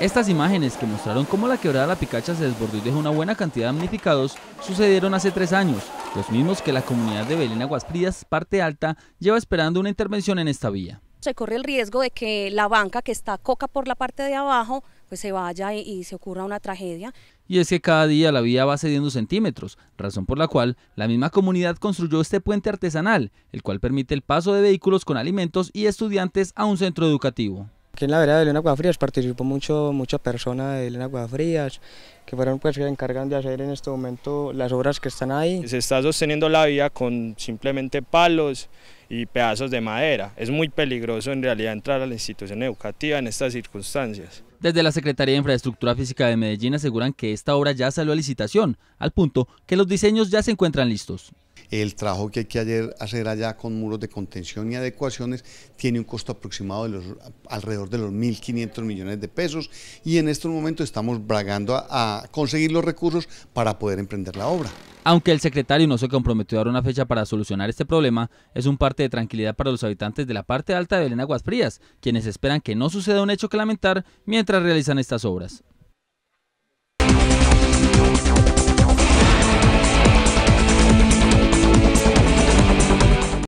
Estas imágenes que mostraron cómo la quebrada La Picacha se desbordó y dejó una buena cantidad de damnificados sucedieron hace tres años, los mismos que la comunidad de Belén Aguasprías, parte alta, lleva esperando una intervención en esta vía. Se corre el riesgo de que la banca que está coca por la parte de abajo pues se vaya y se ocurra una tragedia. Y es que cada día la vía va cediendo centímetros, razón por la cual la misma comunidad construyó este puente artesanal, el cual permite el paso de vehículos con alimentos y estudiantes a un centro educativo. Aquí en la vereda de Elena Guafrías participó mucho, persona de Elena Guafrías que fueron pues que se encargan de hacer en este momento las obras que están ahí. Se está sosteniendo la vía con simplemente palos y pedazos de madera. Es muy peligroso en realidad entrar a la institución educativa en estas circunstancias. Desde la Secretaría de Infraestructura Física de Medellín aseguran que esta obra ya salió a licitación, al punto que los diseños ya se encuentran listos. El trabajo que hay que hacer allá con muros de contención y adecuaciones tiene un costo aproximado de alrededor de los 1.500 millones de pesos y en estos momentos estamos bragando a, conseguir los recursos para poder emprender la obra. Aunque el secretario no se comprometió a dar una fecha para solucionar este problema, es un parte de tranquilidad para los habitantes de la parte alta de Belén Aguas Frías, quienes esperan que no suceda un hecho que lamentar mientras realizan estas obras.